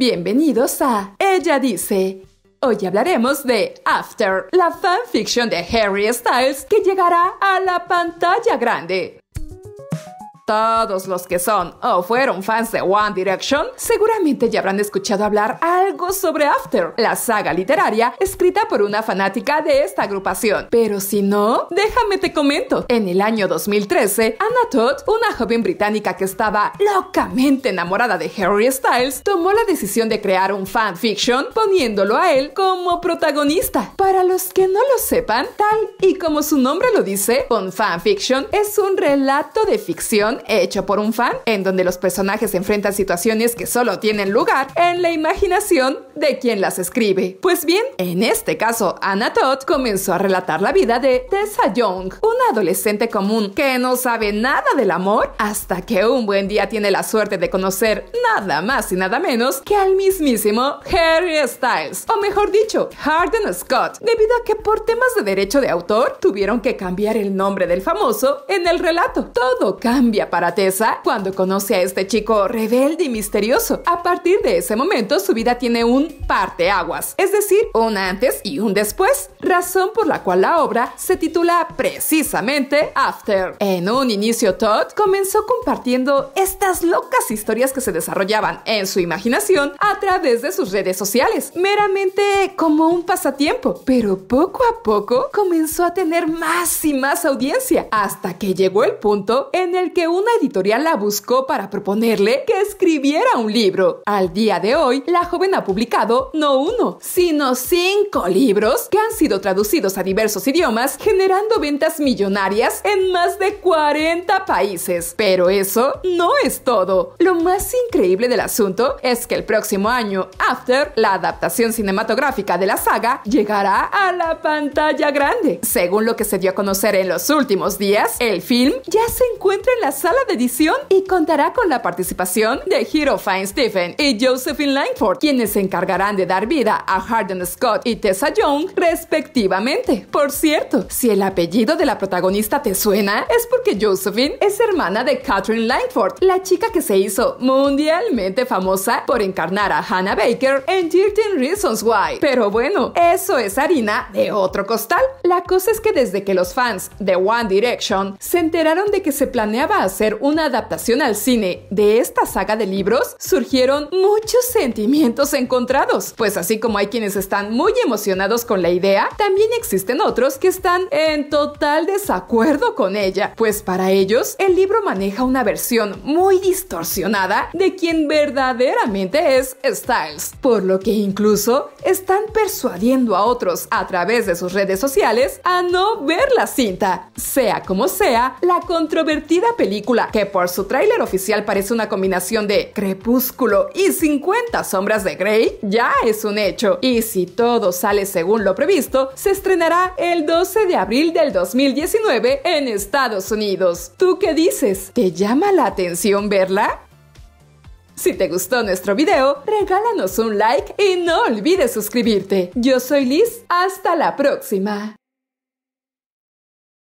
Bienvenidos a Ella dice. Hoy hablaremos de After, la fanfiction de Harry Styles que llegará a la pantalla grande. Todos los que son o fueron fans de One Direction seguramente ya habrán escuchado hablar algo sobre After, la saga literaria escrita por una fanática de esta agrupación. Pero si no, déjame te comento. En el año 2013, Anna Todd, una joven británica que estaba locamente enamorada de Harry Styles, tomó la decisión de crear un fanfiction poniéndolo a él como protagonista. Para los que no lo sepan, tal y como su nombre lo dice, un fanfiction es un relato de ficción hecho por un fan, en donde los personajes enfrentan situaciones que solo tienen lugar en la imaginación de quien las escribe. Pues bien, en este caso, Anna Todd comenzó a relatar la vida de Tessa Young, una adolescente común que no sabe nada del amor hasta que un buen día tiene la suerte de conocer nada más y nada menos que al mismísimo Harry Styles, o mejor dicho, Harden Scott, debido a que por temas de derecho de autor tuvieron que cambiar el nombre del famoso en el relato. Todo cambia para Tessa cuando conoce a este chico rebelde y misterioso. A partir de ese momento, su vida tiene un parteaguas, es decir, un antes y un después, razón por la cual la obra se titula precisamente After. En un inicio, Todd comenzó compartiendo estas locas historias que se desarrollaban en su imaginación a través de sus redes sociales, meramente como un pasatiempo, pero poco a poco comenzó a tener más y más audiencia, hasta que llegó el punto en el que una editorial la buscó para proponerle que escribiera un libro. Al día de hoy, la joven ha publicado no uno, sino cinco libros que han sido traducidos a diversos idiomas, generando ventas millonarias en más de 40 países. Pero eso no es todo. Lo más increíble del asunto es que el próximo año, After, la adaptación cinematográfica de la saga llegará a la pantalla grande. Según lo que se dio a conocer en los últimos días, el film ya se encuentra en las sala de edición y contará con la participación de Hero Fine Stephen y Josephine Langford, quienes se encargarán de dar vida a Harden Scott y Tessa Young respectivamente. Por cierto, si el apellido de la protagonista te suena, es porque Josephine es hermana de Catherine Langford, la chica que se hizo mundialmente famosa por encarnar a Hannah Baker en 13 Reasons Why. Pero bueno, eso es harina de otro costal. La cosa es que desde que los fans de One Direction se enteraron de que se planeaba hacer una adaptación al cine de esta saga de libros, surgieron muchos sentimientos encontrados, pues así como hay quienes están muy emocionados con la idea, también existen otros que están en total desacuerdo con ella, pues para ellos el libro maneja una versión muy distorsionada de quien verdaderamente es Styles, por lo que incluso están persuadiendo a otros a través de sus redes sociales a no ver la cinta. Sea como sea, la controvertida película que por su tráiler oficial parece una combinación de Crepúsculo y 50 sombras de Grey, ya es un hecho. Y si todo sale según lo previsto, se estrenará el 12 de abril del 2019 en Estados Unidos. ¿Tú qué dices? ¿Te llama la atención verla? Si te gustó nuestro video, regálanos un like y no olvides suscribirte. Yo soy Liz, hasta la próxima.